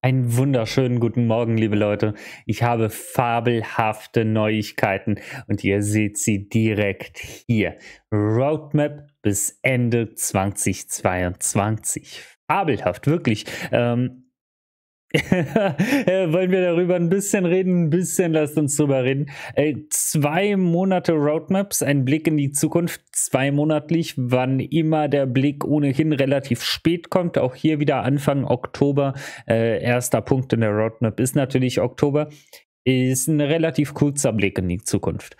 Einen wunderschönen guten Morgen, liebe Leute. Ich habe fabelhafte Neuigkeiten und ihr seht sie direkt hier. Roadmap bis Ende 2022. Fabelhaft, wirklich. Ähm, Wollen wir darüber ein bisschen reden? Ein bisschen lasst uns drüber reden. Äh, zwei Monate Roadmaps, ein Blick in die Zukunft, zweimonatlich, wann immer der Blick ohnehin relativ spät kommt. Auch hier wieder Anfang Oktober. Äh, erster Punkt in der Roadmap ist natürlich Oktober. Ist ein relativ kurzer Blick in die Zukunft.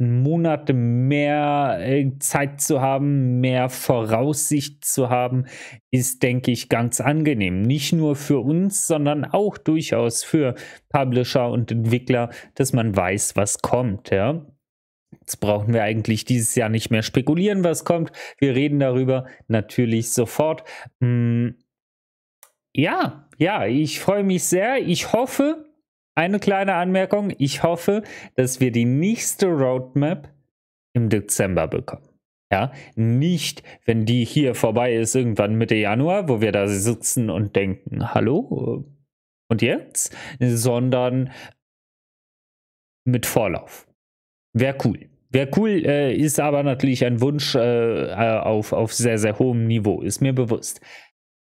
Monate mehr äh, Zeit zu haben, mehr Voraussicht zu haben, ist, denke ich, ganz angenehm. Nicht nur für uns, sondern auch durchaus für Publisher und Entwickler, dass man weiß, was kommt. Ja? Jetzt brauchen wir eigentlich dieses Jahr nicht mehr spekulieren, was kommt. Wir reden darüber natürlich sofort. Hm, ja, ja, ich freue mich sehr. Ich hoffe, eine kleine Anmerkung. Ich hoffe, dass wir die nächste Roadmap im Dezember bekommen. Ja, nicht, wenn die hier vorbei ist, irgendwann Mitte Januar, wo wir da sitzen und denken, hallo, und jetzt? Sondern mit Vorlauf. Wäre cool. Wäre cool, äh, ist aber natürlich ein Wunsch äh, auf, auf sehr, sehr hohem Niveau, ist mir bewusst.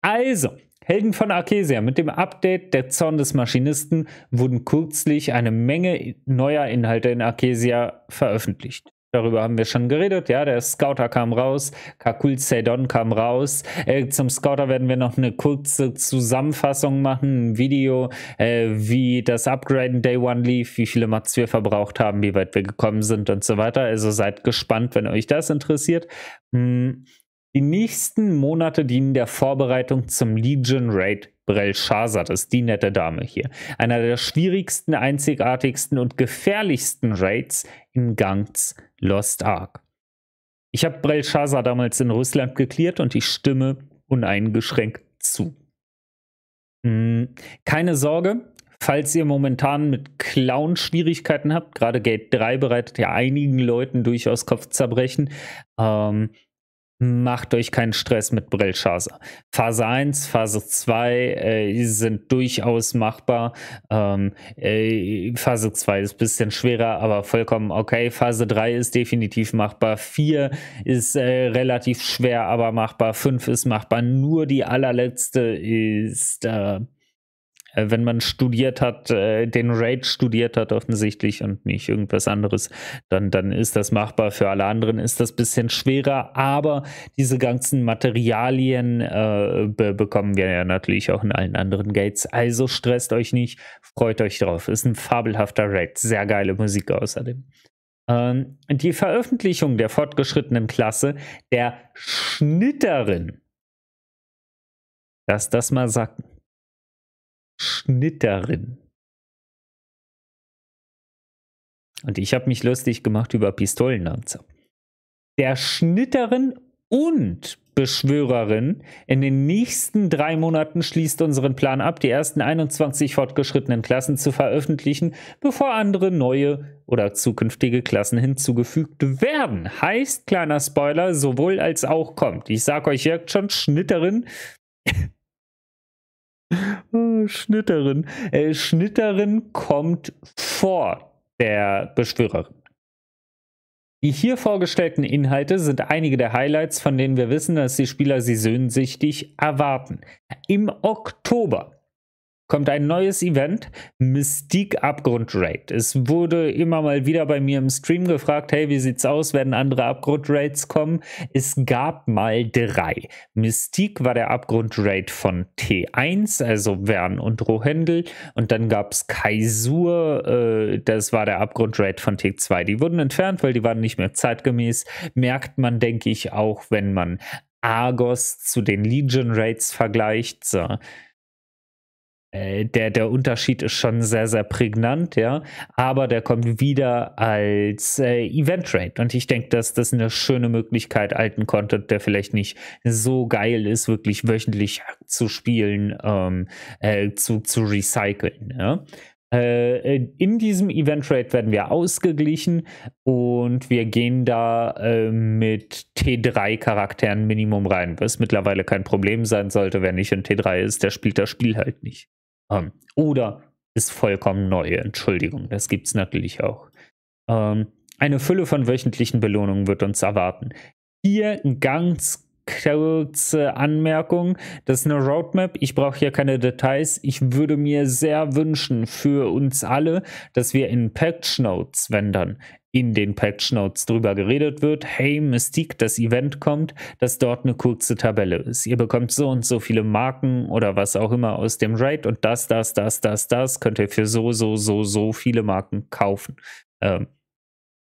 Also, Helden von Arkesia, mit dem Update Der Zorn des Maschinisten wurden kürzlich eine Menge neuer Inhalte in Arkesia veröffentlicht. Darüber haben wir schon geredet. Ja, der Scouter kam raus, Kakul Seidon kam raus. Äh, zum Scouter werden wir noch eine kurze Zusammenfassung machen, ein Video, äh, wie das Upgraden Day One lief, wie viele Mats wir verbraucht haben, wie weit wir gekommen sind und so weiter. Also seid gespannt, wenn euch das interessiert. Hm. Die nächsten Monate dienen der Vorbereitung zum Legion Raid Brelshazzar, das ist die nette Dame hier, einer der schwierigsten, einzigartigsten und gefährlichsten Raids in Gangs Lost Ark. Ich habe Brelshazzar damals in Russland geklärt und ich stimme uneingeschränkt zu. Hm, keine Sorge, falls ihr momentan mit Clown Schwierigkeiten habt, gerade Gate 3 bereitet ja einigen Leuten durchaus Kopfzerbrechen. Ähm, macht euch keinen Stress mit Brillschase. Phase 1, Phase 2 äh, sind durchaus machbar. Ähm, äh, Phase 2 ist ein bisschen schwerer, aber vollkommen okay. Phase 3 ist definitiv machbar. 4 ist äh, relativ schwer, aber machbar. 5 ist machbar. Nur die allerletzte ist äh, äh, wenn man studiert hat, äh, den Raid studiert hat offensichtlich und nicht irgendwas anderes, dann, dann ist das machbar. Für alle anderen ist das ein bisschen schwerer, aber diese ganzen Materialien äh, be bekommen wir ja natürlich auch in allen anderen Gates. Also stresst euch nicht, freut euch drauf. Ist ein fabelhafter Raid, sehr geile Musik außerdem. Ähm, die Veröffentlichung der fortgeschrittenen Klasse der Schnitterin. Lass das mal sacken. Schnitterin. Und ich habe mich lustig gemacht über Pistolenlanzer. Der Schnitterin und Beschwörerin. In den nächsten drei Monaten schließt unseren Plan ab, die ersten 21 fortgeschrittenen Klassen zu veröffentlichen, bevor andere neue oder zukünftige Klassen hinzugefügt werden. Heißt, kleiner Spoiler, sowohl als auch kommt. Ich sag euch jetzt schon, Schnitterin hm, Schnitterin. Äh, Schnitterin kommt vor der Beschwörerin. Die hier vorgestellten Inhalte sind einige der Highlights, von denen wir wissen, dass die Spieler sie sehnsüchtig erwarten. Im Oktober kommt ein neues Event, Mystique Abgrund Raid. Es wurde immer mal wieder bei mir im Stream gefragt, hey, wie sieht's aus, werden andere Abgrund Raids kommen? Es gab mal drei. Mystique war der Abgrund Raid von T1, also Wern und Rohendel. Und dann gab's Kaisur, äh, das war der Abgrund Raid von T2. Die wurden entfernt, weil die waren nicht mehr zeitgemäß. Merkt man, denke ich, auch, wenn man Argos zu den Legion Raids vergleicht. So. Äh, der, der Unterschied ist schon sehr, sehr prägnant, ja. Aber der kommt wieder als äh, Event Rate. Und ich denke, dass das eine schöne Möglichkeit, alten Content, der vielleicht nicht so geil ist, wirklich wöchentlich zu spielen, ähm, äh, zu, zu recyceln, ja. Äh, äh in diesem Event Rate werden wir ausgeglichen und wir gehen da ähm, mit T3 Charakteren Minimum rein, was mittlerweile kein Problem sein sollte. Wer nicht in T3 ist, der spielt das Spiel halt nicht. Ähm, oder ist vollkommen neue Entschuldigung, das gibt es natürlich auch. Ähm, eine Fülle von wöchentlichen Belohnungen wird uns erwarten. Hier ganz kurze Anmerkung. Das ist eine Roadmap. Ich brauche hier keine Details. Ich würde mir sehr wünschen für uns alle, dass wir in Patch Notes, wenn dann in den Patch Notes drüber geredet wird. Hey, Mystique, das Event kommt, dass dort eine kurze Tabelle ist. Ihr bekommt so und so viele Marken oder was auch immer aus dem Raid und das, das, das, das, das könnt ihr für so, so, so, so viele Marken kaufen. Ähm,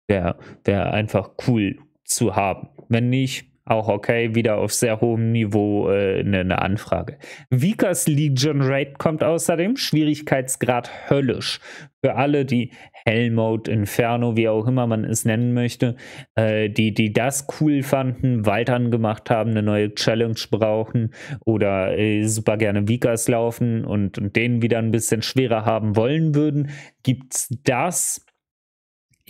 Wäre wär einfach cool zu haben. Wenn nicht, auch okay, wieder auf sehr hohem Niveau äh, eine, eine Anfrage. Vikas Legion Raid kommt außerdem Schwierigkeitsgrad höllisch. Für alle, die Hellmode, Inferno, wie auch immer man es nennen möchte, äh, die, die das cool fanden, weitern gemacht haben, eine neue Challenge brauchen oder äh, super gerne Vikas laufen und, und denen wieder ein bisschen schwerer haben wollen würden, gibt's das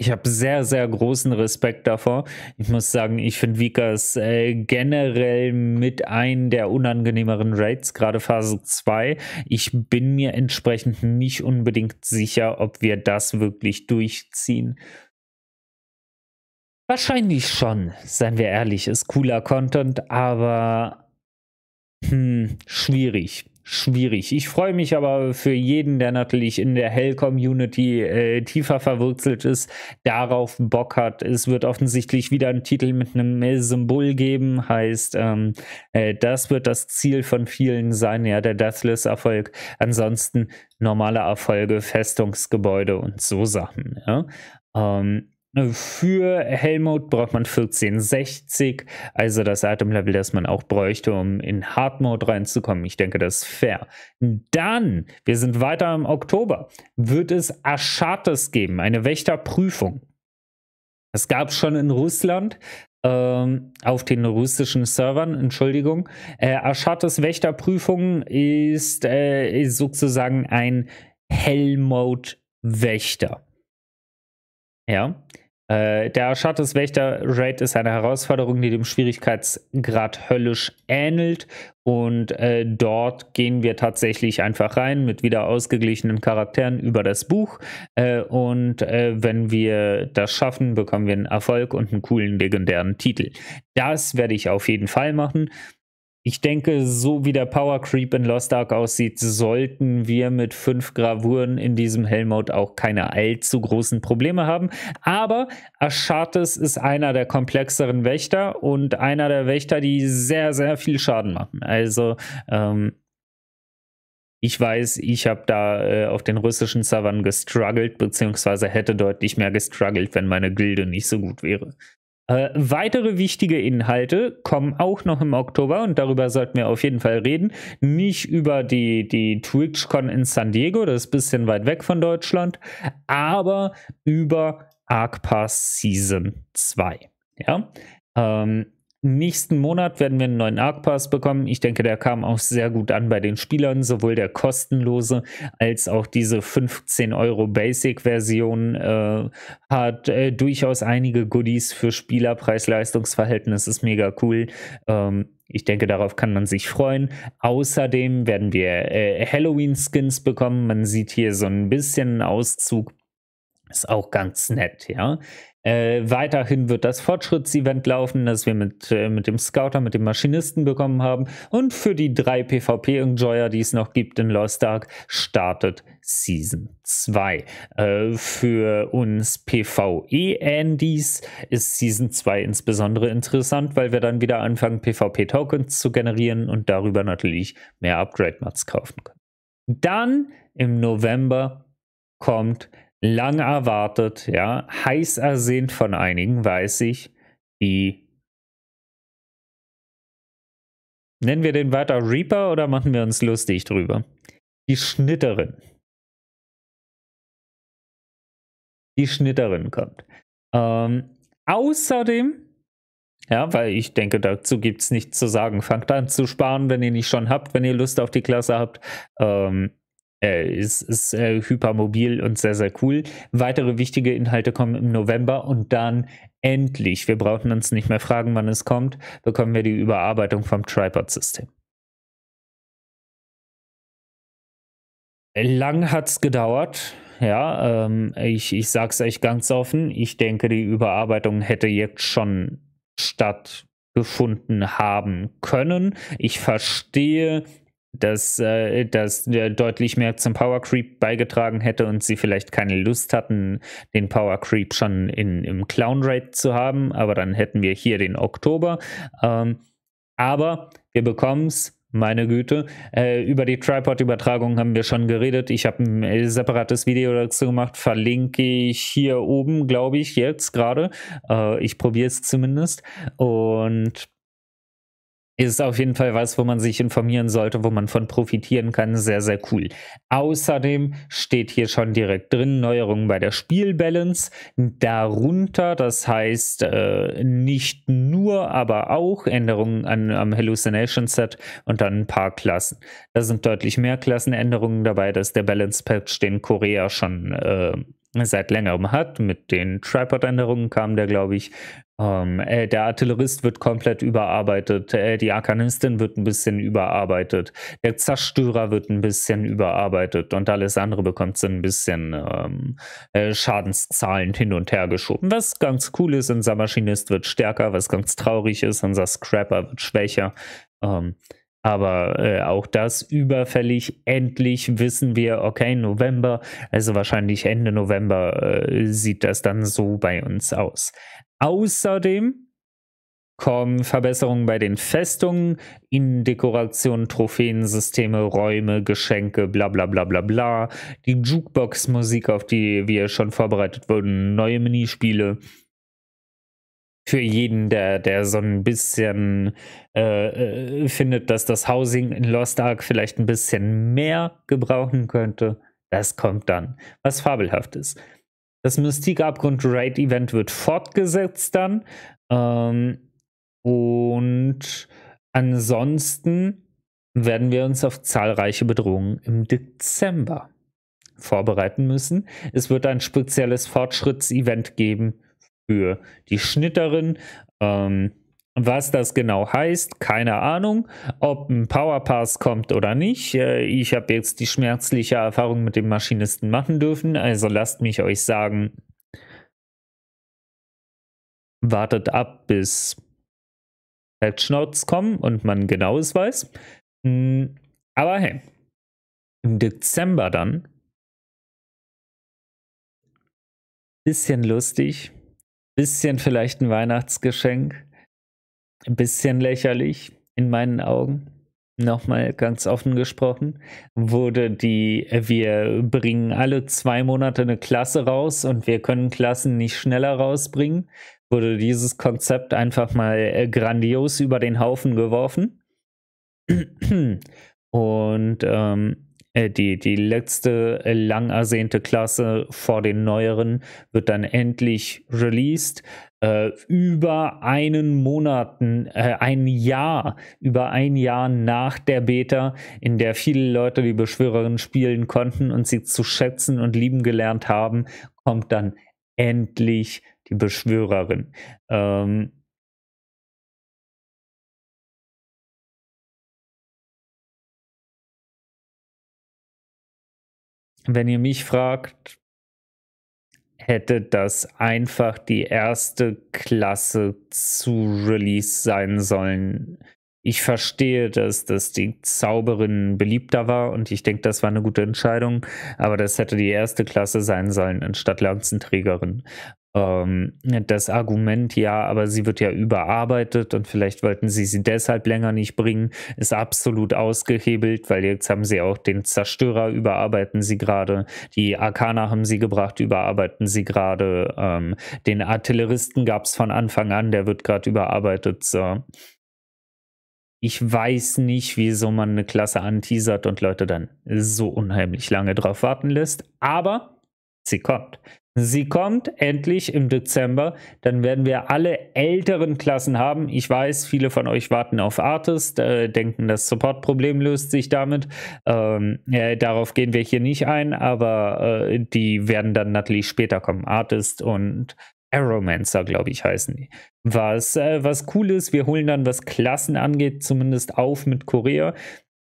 ich habe sehr, sehr großen Respekt davor. Ich muss sagen, ich finde Vikas äh, generell mit einem der unangenehmeren Raids, gerade Phase 2. Ich bin mir entsprechend nicht unbedingt sicher, ob wir das wirklich durchziehen. Wahrscheinlich schon, seien wir ehrlich, ist cooler Content, aber hm, schwierig schwierig. Ich freue mich aber für jeden, der natürlich in der Hell-Community äh, tiefer verwurzelt ist, darauf Bock hat. Es wird offensichtlich wieder einen Titel mit einem Symbol geben, heißt, ähm, äh, das wird das Ziel von vielen sein, ja, der Deathless-Erfolg. Ansonsten normale Erfolge, Festungsgebäude und so Sachen. Ja. Ähm, Ne, für Helmut braucht man 1460, also das Atemlevel, das man auch bräuchte, um in Hard Mode reinzukommen. Ich denke, das ist fair. Dann, wir sind weiter im Oktober, wird es Aschates geben, eine Wächterprüfung. Das gab es schon in Russland, ähm, auf den russischen Servern, Entschuldigung. Äh, Aschates Wächterprüfung ist, äh, ist sozusagen ein helmut wächter ja. Äh, der Schatteswächter-Raid ist eine Herausforderung, die dem Schwierigkeitsgrad höllisch ähnelt. Und äh, dort gehen wir tatsächlich einfach rein mit wieder ausgeglichenen Charakteren über das Buch. Äh, und äh, wenn wir das schaffen, bekommen wir einen Erfolg und einen coolen legendären Titel. Das werde ich auf jeden Fall machen ich denke, so wie der Power Creep in Lost Ark aussieht, sollten wir mit fünf Gravuren in diesem Hellmode auch keine allzu großen Probleme haben. Aber Ashartes ist einer der komplexeren Wächter und einer der Wächter, die sehr, sehr viel Schaden machen. Also, ähm, ich weiß, ich habe da äh, auf den russischen Servern gestruggelt, beziehungsweise hätte deutlich mehr gestruggelt, wenn meine Gilde nicht so gut wäre. Äh, weitere wichtige Inhalte kommen auch noch im Oktober und darüber sollten wir auf jeden Fall reden. Nicht über die, die TwitchCon in San Diego, das ist ein bisschen weit weg von Deutschland, aber über ArcPass Season 2. Ja? Ähm, Nächsten Monat werden wir einen neuen Arc Pass bekommen. Ich denke, der kam auch sehr gut an bei den Spielern, sowohl der kostenlose als auch diese 15 Euro Basic-Version äh, hat äh, durchaus einige Goodies für Spieler. preis leistungs ist mega cool. Ähm, ich denke, darauf kann man sich freuen. Außerdem werden wir äh, Halloween-Skins bekommen. Man sieht hier so ein bisschen einen Auszug. Ist auch ganz nett, ja. Äh, weiterhin wird das Fortschrittsevent laufen, das wir mit, äh, mit dem Scouter, mit dem Maschinisten bekommen haben. Und für die drei PvP-Enjoyer, die es noch gibt in Lost Ark, startet Season 2. Äh, für uns PvE-Andys ist Season 2 insbesondere interessant, weil wir dann wieder anfangen, PvP-Tokens zu generieren und darüber natürlich mehr upgrade mods kaufen können. Dann im November kommt lang erwartet, ja, heiß ersehnt von einigen, weiß ich, die Nennen wir den weiter Reaper oder machen wir uns lustig drüber? Die Schnitterin. Die Schnitterin kommt. Ähm, außerdem, ja, weil ich denke, dazu gibt es nichts zu sagen. Fangt an zu sparen, wenn ihr nicht schon habt, wenn ihr Lust auf die Klasse habt. Ähm, äh, ist, ist äh, hypermobil und sehr, sehr cool. Weitere wichtige Inhalte kommen im November und dann endlich, wir brauchen uns nicht mehr fragen, wann es kommt, bekommen wir die Überarbeitung vom Tripod-System. Lang hat es gedauert. Ja, ähm, ich, ich sage es euch ganz offen. Ich denke, die Überarbeitung hätte jetzt schon stattgefunden haben können. Ich verstehe dass äh, das äh, deutlich mehr zum Power Creep beigetragen hätte und sie vielleicht keine Lust hatten, den Power Creep schon in, im Clown Raid zu haben. Aber dann hätten wir hier den Oktober. Ähm, aber wir bekommen es. Meine Güte, äh, über die Tripod-Übertragung haben wir schon geredet. Ich habe ein äh, separates Video dazu gemacht, verlinke ich hier oben, glaube ich, jetzt gerade. Äh, ich probiere es zumindest. Und ist auf jeden Fall was, wo man sich informieren sollte, wo man von profitieren kann. Sehr, sehr cool. Außerdem steht hier schon direkt drin Neuerungen bei der Spielbalance. Darunter, das heißt äh, nicht nur, aber auch Änderungen an, am Hallucination Set und dann ein paar Klassen. Da sind deutlich mehr Klassenänderungen dabei. dass der Balance Patch, den Korea schon äh, seit längerem hat. Mit den Tripod-Änderungen kam der, glaube ich, ähm, äh, der Artillerist wird komplett überarbeitet, äh, die Arkanistin wird ein bisschen überarbeitet, der Zerstörer wird ein bisschen überarbeitet und alles andere bekommt so ein bisschen ähm, äh, Schadenszahlen hin und her geschoben. Was ganz cool ist, unser Maschinist wird stärker, was ganz traurig ist, unser Scrapper wird schwächer. Ähm, aber äh, auch das überfällig. Endlich wissen wir, okay, November, also wahrscheinlich Ende November äh, sieht das dann so bei uns aus. Außerdem kommen Verbesserungen bei den Festungen, in Innendekoration, Trophäensysteme, Räume, Geschenke, bla bla bla bla bla. Die Jukebox-Musik, auf die wir schon vorbereitet wurden, neue Minispiele. Für jeden, der, der so ein bisschen äh, äh findet, dass das Housing in Lost Ark vielleicht ein bisschen mehr gebrauchen könnte, das kommt dann, was fabelhaft ist. Das Mystique Abgrund Raid Event wird fortgesetzt dann. Ähm, und ansonsten werden wir uns auf zahlreiche Bedrohungen im Dezember vorbereiten müssen. Es wird ein spezielles Fortschrittsevent geben für die Schnitterin. Ähm, was das genau heißt, keine Ahnung, ob ein Powerpass kommt oder nicht. Äh, ich habe jetzt die schmerzliche Erfahrung mit dem Maschinisten machen dürfen, also lasst mich euch sagen, wartet ab, bis Factschnauts kommen und man genaues weiß. Hm, aber hey, im Dezember dann, bisschen lustig, bisschen vielleicht ein Weihnachtsgeschenk ein bisschen lächerlich in meinen Augen. Nochmal ganz offen gesprochen, wurde die, wir bringen alle zwei Monate eine Klasse raus und wir können Klassen nicht schneller rausbringen, wurde dieses Konzept einfach mal äh, grandios über den Haufen geworfen. Und ähm, äh, die, die letzte äh, lang ersehnte Klasse vor den neueren wird dann endlich released. Äh, über einen Monat, äh, ein Jahr, über ein Jahr nach der Beta, in der viele Leute die Beschwörerin spielen konnten und sie zu schätzen und lieben gelernt haben, kommt dann endlich die Beschwörerin. Ähm, wenn ihr mich fragt, hätte das einfach die erste Klasse zu Release sein sollen. Ich verstehe, dass, das die Zauberin beliebter war und ich denke, das war eine gute Entscheidung, aber das hätte die erste Klasse sein sollen anstatt Lanzenträgerin, ähm, das Argument, ja, aber sie wird ja überarbeitet und vielleicht wollten sie sie deshalb länger nicht bringen, ist absolut ausgehebelt, weil jetzt haben sie auch den Zerstörer, überarbeiten sie gerade, die Arkana haben sie gebracht, überarbeiten sie gerade, ähm, den Artilleristen gab es von Anfang an, der wird gerade überarbeitet. So. Ich weiß nicht, wieso man eine Klasse anteasert und Leute dann so unheimlich lange drauf warten lässt, aber sie kommt. Sie kommt endlich im Dezember, dann werden wir alle älteren Klassen haben. Ich weiß, viele von euch warten auf Artist, äh, denken, das Support-Problem löst sich damit. Ähm, äh, darauf gehen wir hier nicht ein, aber äh, die werden dann natürlich später kommen. Artist und Aromancer, glaube ich, heißen die. Was, äh, was cool ist, wir holen dann, was Klassen angeht, zumindest auf mit Korea.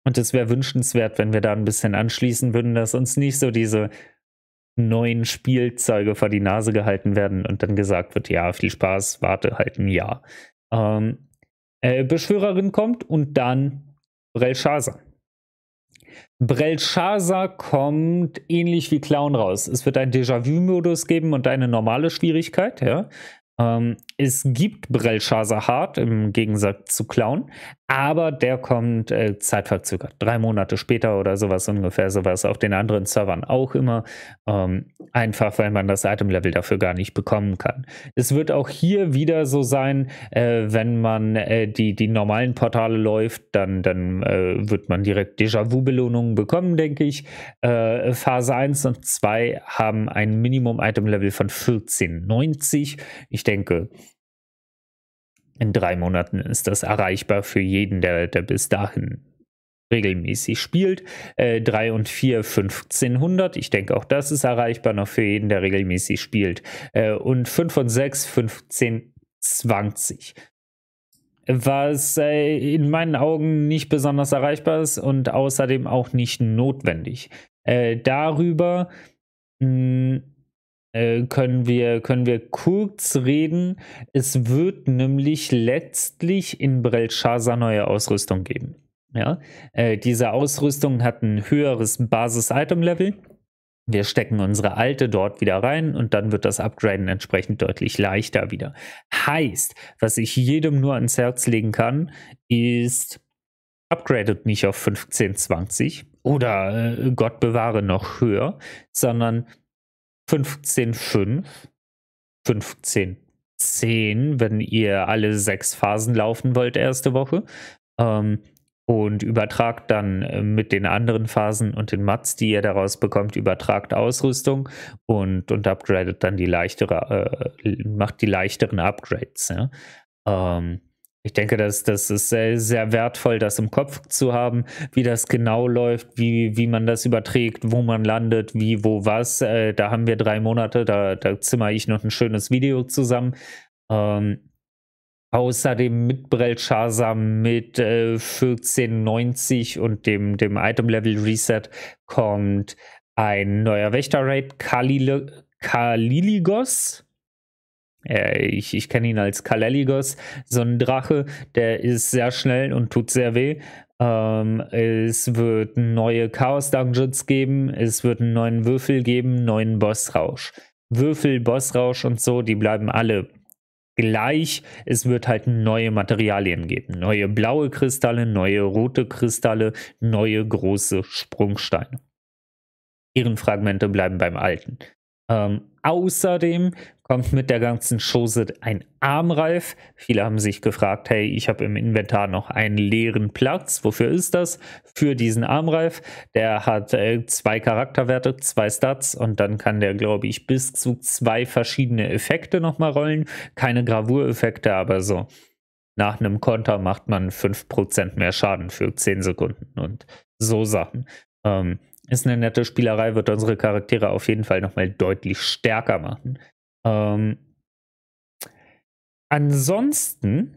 Und es wäre wünschenswert, wenn wir da ein bisschen anschließen würden, dass uns nicht so diese neuen Spielzeuge vor die Nase gehalten werden und dann gesagt wird, ja, viel Spaß, warte halt ein Jahr. Ähm, äh, Beschwörerin kommt und dann Brelshaza. Brelshaza kommt ähnlich wie Clown raus. Es wird einen Déjà-vu-Modus geben und eine normale Schwierigkeit, ja. Ähm, es gibt Brelshazer Hart im Gegensatz zu Clown, aber der kommt äh, zeitverzögert, drei Monate später oder sowas ungefähr, sowas auf den anderen Servern auch immer. Ähm, einfach, weil man das Item-Level dafür gar nicht bekommen kann. Es wird auch hier wieder so sein, äh, wenn man äh, die, die normalen Portale läuft, dann, dann äh, wird man direkt Déjà-vu-Belohnungen bekommen, denke ich. Äh, Phase 1 und 2 haben ein Minimum-Item-Level von 14,90. Ich denke, in drei Monaten ist das erreichbar für jeden, der, der bis dahin regelmäßig spielt. Äh, 3 und 4 1500. Ich denke, auch das ist erreichbar noch für jeden, der regelmäßig spielt. Äh, und 5 und 6 1520. Was äh, in meinen Augen nicht besonders erreichbar ist und außerdem auch nicht notwendig. Äh, darüber mh, hm, äh, können wir, können wir kurz reden. Es wird nämlich letztlich in Brelshaza neue Ausrüstung geben. Ja? Äh, diese Ausrüstung hat ein höheres Basis-Item-Level. Wir stecken unsere alte dort wieder rein und dann wird das Upgraden entsprechend deutlich leichter wieder. Heißt, was ich jedem nur ans Herz legen kann, ist, upgradet nicht auf 15, 20 oder äh, Gott bewahre noch höher, sondern 15,5, 15,10, wenn ihr alle sechs Phasen laufen wollt, erste Woche. Ähm, und übertragt dann äh, mit den anderen Phasen und den Mats, die ihr daraus bekommt, übertragt Ausrüstung und, und upgradet dann die leichtere, äh, macht die leichteren Upgrades. Ja? Ähm, ich denke, das, das ist sehr, sehr, wertvoll, das im Kopf zu haben, wie das genau läuft, wie, wie man das überträgt, wo man landet, wie, wo, was. Äh, da haben wir drei Monate, da, da zimmer ich noch ein schönes Video zusammen. Ähm, außerdem mit Brell Shazam, mit äh, 1490 und dem, dem Item-Level-Reset kommt ein neuer Wächter-Raid, Kalil Kaliligos. Äh, ich, ich kenne ihn als Kaleligos, so ein Drache, der ist sehr schnell und tut sehr weh. Ähm, es wird neue Chaos-Dungeons geben, es wird einen neuen Würfel geben, neuen Bossrausch. Würfel, Bossrausch und so, die bleiben alle gleich. Es wird halt neue Materialien geben. Neue blaue Kristalle, neue rote Kristalle, neue große Sprungsteine. Ihren Fragmente bleiben beim Alten. Ähm, außerdem kommt mit der ganzen Chose ein Armreif. Viele haben sich gefragt, hey, ich habe im Inventar noch einen leeren Platz. Wofür ist das? Für diesen Armreif. Der hat äh, zwei Charakterwerte, zwei Stats und dann kann der, glaube ich, bis zu zwei verschiedene Effekte nochmal rollen. Keine Gravureffekte, aber so. Nach einem Konter macht man 5% mehr Schaden für 10 Sekunden und so Sachen. Ähm, ist eine nette Spielerei, wird unsere Charaktere auf jeden Fall nochmal deutlich stärker machen. Ähm, ansonsten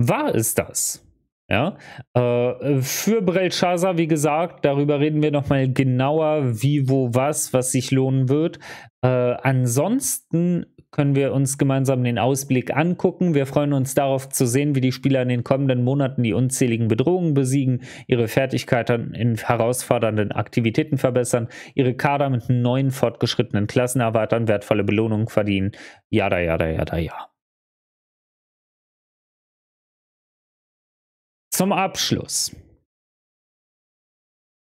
war es das. Ja, äh, für Brelshazzar, wie gesagt, darüber reden wir nochmal genauer, wie, wo, was, was sich lohnen wird. Äh, ansonsten können wir uns gemeinsam den Ausblick angucken. Wir freuen uns darauf zu sehen, wie die Spieler in den kommenden Monaten die unzähligen Bedrohungen besiegen, ihre Fertigkeiten in herausfordernden Aktivitäten verbessern, ihre Kader mit neuen fortgeschrittenen Klassen erweitern, wertvolle Belohnungen verdienen. Ja, ja, da, da, ja, da, ja. Zum Abschluss.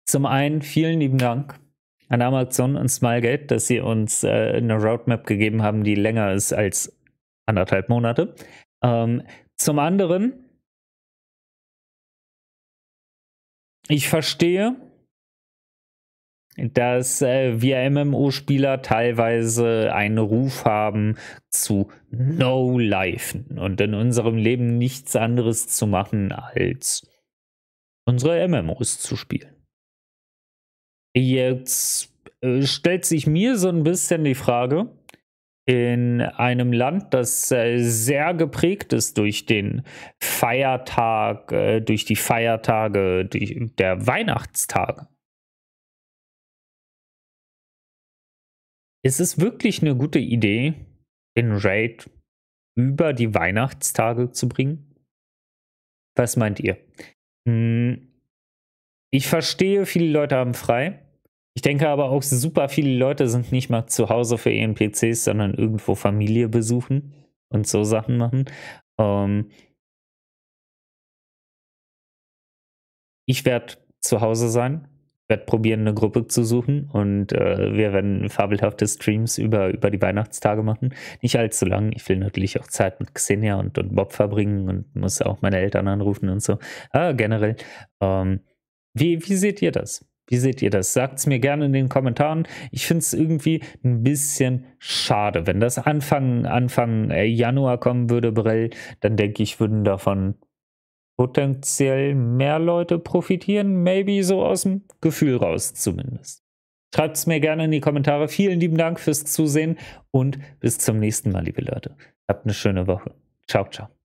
Zum einen vielen lieben Dank an Amazon und Smilegate, dass sie uns äh, eine Roadmap gegeben haben, die länger ist als anderthalb Monate. Ähm, zum anderen, ich verstehe, dass äh, wir MMO-Spieler teilweise einen Ruf haben zu No-Lifen und in unserem Leben nichts anderes zu machen, als unsere MMOs zu spielen. Jetzt äh, stellt sich mir so ein bisschen die Frage, in einem Land, das äh, sehr geprägt ist durch den Feiertag, äh, durch die Feiertage durch der Weihnachtstage. Ist es wirklich eine gute Idee, den Raid über die Weihnachtstage zu bringen? Was meint ihr? Hm. Ich verstehe, viele Leute haben frei. Ich denke aber auch, super viele Leute sind nicht mal zu Hause für ihren PCs, sondern irgendwo Familie besuchen und so Sachen machen. Ähm ich werde zu Hause sein, werde probieren, eine Gruppe zu suchen und äh, wir werden fabelhafte Streams über, über die Weihnachtstage machen. Nicht allzu lang. Ich will natürlich auch Zeit mit Xenia und, und Bob verbringen und muss auch meine Eltern anrufen und so. Ah, generell. Ähm wie, wie seht ihr das? Wie seht ihr das? Sagt es mir gerne in den Kommentaren. Ich finde es irgendwie ein bisschen schade. Wenn das Anfang, Anfang äh, Januar kommen würde, Brell, dann denke ich, würden davon potenziell mehr Leute profitieren. Maybe so aus dem Gefühl raus zumindest. Schreibt es mir gerne in die Kommentare. Vielen lieben Dank fürs Zusehen und bis zum nächsten Mal, liebe Leute. Habt eine schöne Woche. Ciao, ciao.